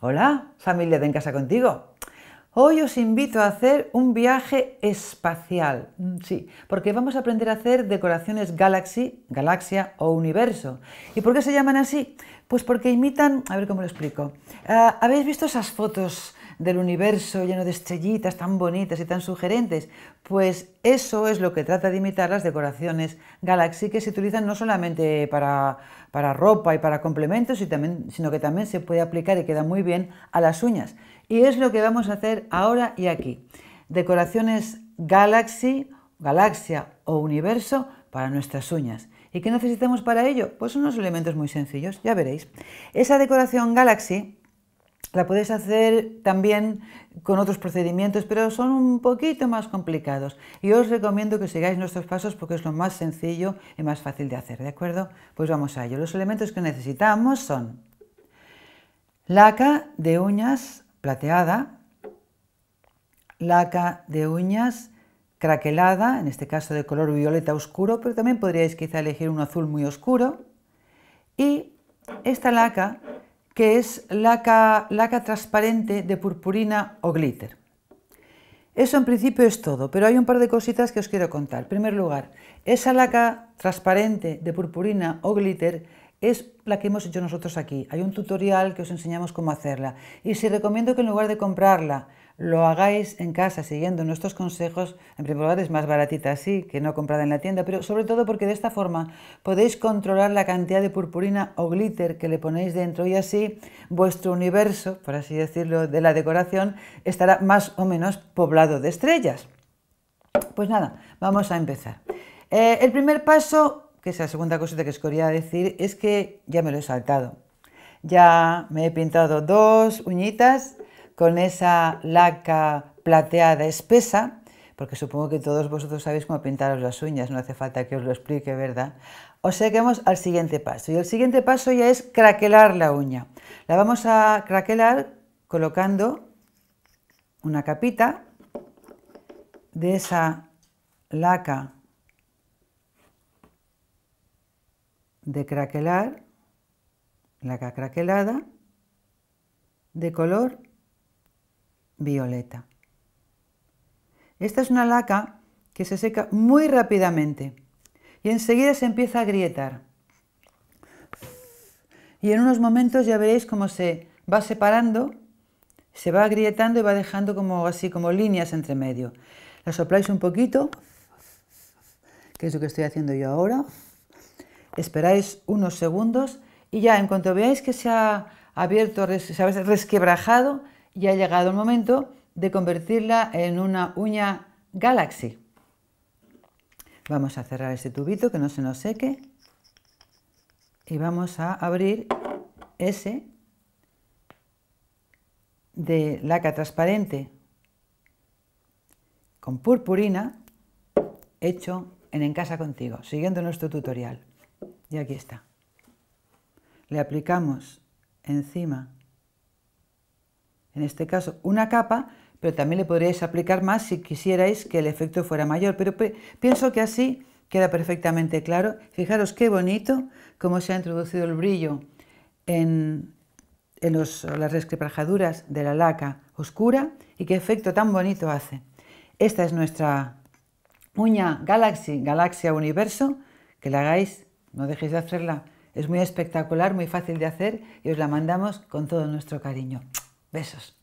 Hola, familia de En Casa Contigo. Hoy os invito a hacer un viaje espacial, mm, sí, porque vamos a aprender a hacer decoraciones galaxy, galaxia o universo. ¿Y por qué se llaman así? Pues porque imitan, a ver cómo lo explico. Ah, ¿Habéis visto esas fotos del universo lleno de estrellitas tan bonitas y tan sugerentes. Pues eso es lo que trata de imitar las decoraciones Galaxy que se utilizan no solamente para, para ropa y para complementos, sino que también se puede aplicar y queda muy bien a las uñas. Y es lo que vamos a hacer ahora y aquí. Decoraciones Galaxy, galaxia o universo para nuestras uñas. ¿Y qué necesitamos para ello? Pues unos elementos muy sencillos, ya veréis. Esa decoración Galaxy la podéis hacer también con otros procedimientos, pero son un poquito más complicados. Y os recomiendo que sigáis nuestros pasos porque es lo más sencillo y más fácil de hacer, ¿de acuerdo? Pues vamos a ello. Los elementos que necesitamos son laca de uñas plateada, laca de uñas craquelada, en este caso de color violeta oscuro, pero también podríais quizá elegir un azul muy oscuro. Y esta laca que es laca, laca transparente de purpurina o glitter. Eso en principio es todo, pero hay un par de cositas que os quiero contar. En primer lugar, esa laca transparente de purpurina o glitter es la que hemos hecho nosotros aquí. Hay un tutorial que os enseñamos cómo hacerla. Y si recomiendo que en lugar de comprarla, lo hagáis en casa siguiendo nuestros consejos, en primer lugar es más baratita así que no comprada en la tienda, pero sobre todo porque de esta forma podéis controlar la cantidad de purpurina o glitter que le ponéis dentro y así vuestro universo, por así decirlo, de la decoración estará más o menos poblado de estrellas. Pues nada, vamos a empezar. Eh, el primer paso que es la segunda cosita que os quería decir, es que ya me lo he saltado. Ya me he pintado dos uñitas con esa laca plateada espesa, porque supongo que todos vosotros sabéis cómo pintaros las uñas, no hace falta que os lo explique, ¿verdad? O sea al siguiente paso, y el siguiente paso ya es craquelar la uña. La vamos a craquelar colocando una capita de esa laca de craquelar, laca craquelada, de color violeta. Esta es una laca que se seca muy rápidamente y enseguida se empieza a grietar. Y en unos momentos ya veréis cómo se va separando, se va agrietando y va dejando como así, como líneas entre medio. La sopláis un poquito, que es lo que estoy haciendo yo ahora esperáis unos segundos y ya en cuanto veáis que se ha abierto, se ha resquebrajado, ya ha llegado el momento de convertirla en una uña Galaxy. Vamos a cerrar este tubito que no se nos seque y vamos a abrir ese de laca transparente con purpurina hecho en En Casa Contigo, siguiendo nuestro tutorial. Y aquí está. Le aplicamos encima, en este caso, una capa, pero también le podríais aplicar más si quisierais que el efecto fuera mayor. Pero pienso que así queda perfectamente claro. Fijaros qué bonito cómo se ha introducido el brillo en, las resquebrajaduras de la laca oscura y qué efecto tan bonito hace. Esta es nuestra uña Galaxy, Galaxia Universo, que la hagáis no dejéis de hacerla. Es muy espectacular, muy fácil de hacer y os la mandamos con todo nuestro cariño. Besos.